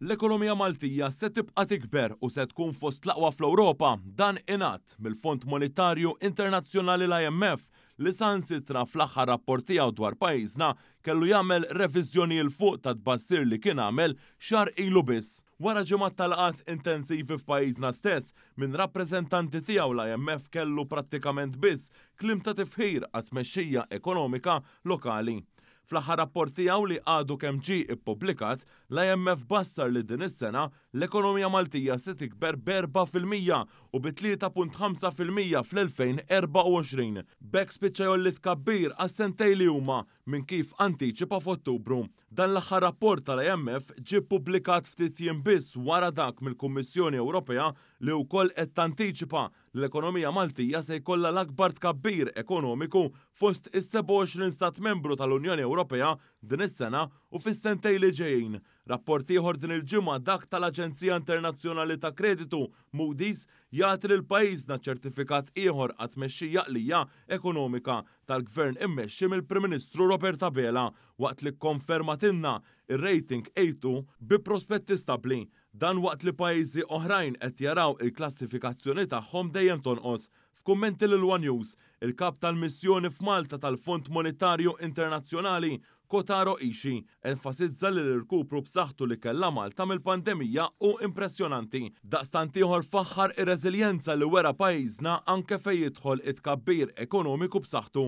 L-ekonomija Maltija se tibqa' tikber u se tkun fost laqwa fl-Ewropa dan inat mill-Fond Monetarju Internazzjonali l-IMF li sansitra fl-aħħar rapport tiegħu dwar pajjiżna kellu jagħmel reviżjoni l fuq ta' tbassir li kien għamel xar ilu biss. Wara ġimgħat talqat intensivi f'pajjiżna stess minn rappreżentanti tiegħu l-IMF kellu prattikament biss klim ta' tifħir għat mexxija ekonomika lokali. Fl-aħħar rapport tiegħu li għadu kemm ġi ippubblikat, l-IMF bassar li din is-sena l-ekonomija Maltija se tikber berba fil-mija u bi 3.5 fil-mija fl-2024. Bek spiċċa jollit kabbir għas-sentej li huma minn kif antiċipa f'Ottubru. Dan l-aħħar rapport tal-IMF ġi publikat ftit jiem biss wara dak mill-Kummissjoni Ewropea li wkoll qed tantiċipa l-ekonomija Maltija se jkollha l-akbar tkabbir ekonomiku fost is-27 stat membru tal-Unjoni Ewropea din is-sena u fis-sentej li ġejjin. Rapport ieħor din il-ġimgħa dak tal-Aġenzija Internazzjonali ta' Kreditu Moody's jagħti lil pajjiżna ċertifikat ieħor għat mexxija qlija ekonomika tal-Gvern immexxi mill-Prim Ministru Roberta Bela. waqt li konfermatinna ir-rating A2 bi prospetti stabli dan waqt li pajjiżi oħrajn qed jaraw il-klassifikazzjoni tagħhom dejjem tonqos F'kummenti l one News, il-kap tal-missjoni f'Malta tal-Fond Monetarju Internazzjonali Kotaro Ishi enfasizza li l-irkupru b'saħħtu li kellha Malta mill-pandemija u impressjonanti. Daqstant ieħor faħħar ir-reżiljenza li wera pajjiżna anke fejn jidħol it-kabbir ekonomiku b'saħħtu.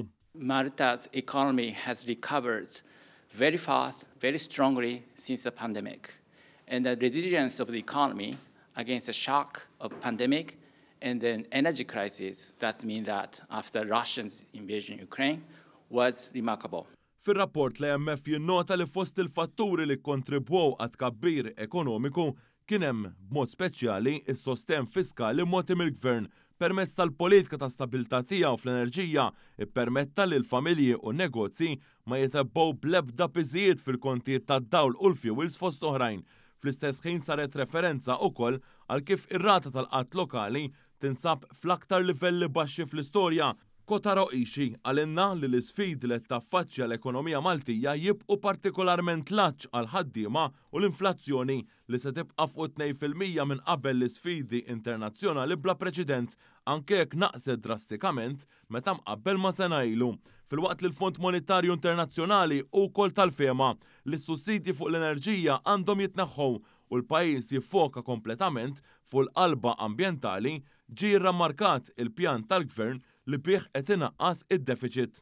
Malta's economy has recovered very fast, very strongly since the pandemic. And the resilience of the economy against the shock of pandemic and then energy crisis, that mean that after Russians invasion Ukraine, was remarkable. Fil-rapport li MF jinnota li fost il-fatturi li kontribwow għat kabbir ekonomiku kienem b'mod speċjali is-sosten fiskali moti mill-gvern permezz tal-politika ta' stabilta tiegħu fl-enerġija ippermetta li l-familji u negozji ma jitabbow ebda biżijiet fil-kontijiet tad-dawl u l-fuels fost oħrajn. Fl-istess ħin saret referenza wkoll għal kif ir-rata tal-qatt lokali tinsab fl-aktar livelli baxxi fl-istorja kota roqixi għalinna li l-sfid li taffaċċja l-ekonomija Maltija jibqu partikolarment laċ għal ħaddiema u l-inflazzjoni li se tibqa' fuq 2% minn qabel l-sfidi internazzjonali bla preċedent anke jekk naqset drastikament meta mqabbel ma se ngħidu. Fil-waqt li l-Fond Monetarju Internazzjonali u kol tal-fema li s-sussidji fuq l-enerġija għandhom jitneħħu u l-pajis jiffoka kompletament fuq l-qalba ambientali ġi rammarkat il-pjan tal-gvern li bih qed inaqqas id-deficit.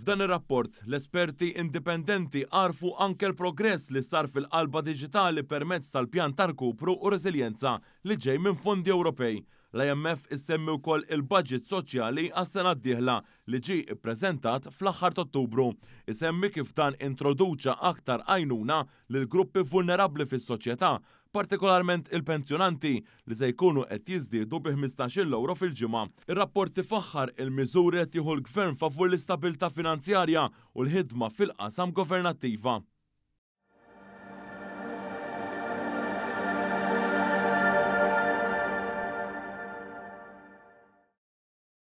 F'dan ir-rapport, l-esperti indipendenti arfu anke l-progress li sar fil-qalba digitali permezz tal-pjan tarkupru u resiljenza li ġej minn fondi Ewropej L-IMF issemmi wkoll il-budget soċjali għas-sena d-dieħla li ġi ippreżentat fl-aħħar Ottubru. Isemmi kif dan introduċa aktar għajnuna lil gruppi vulnerabbli fis-soċjetà, partikolarment il-pensjonanti li se jkunu qed jiżdiedu bi 15 euro fil-ġimgħa. Ir-rapport tifaħħar il-miżuri qed jieħu l-gvern favur l istabilta finanzjarja u l-ħidma fil-qasam governattiva.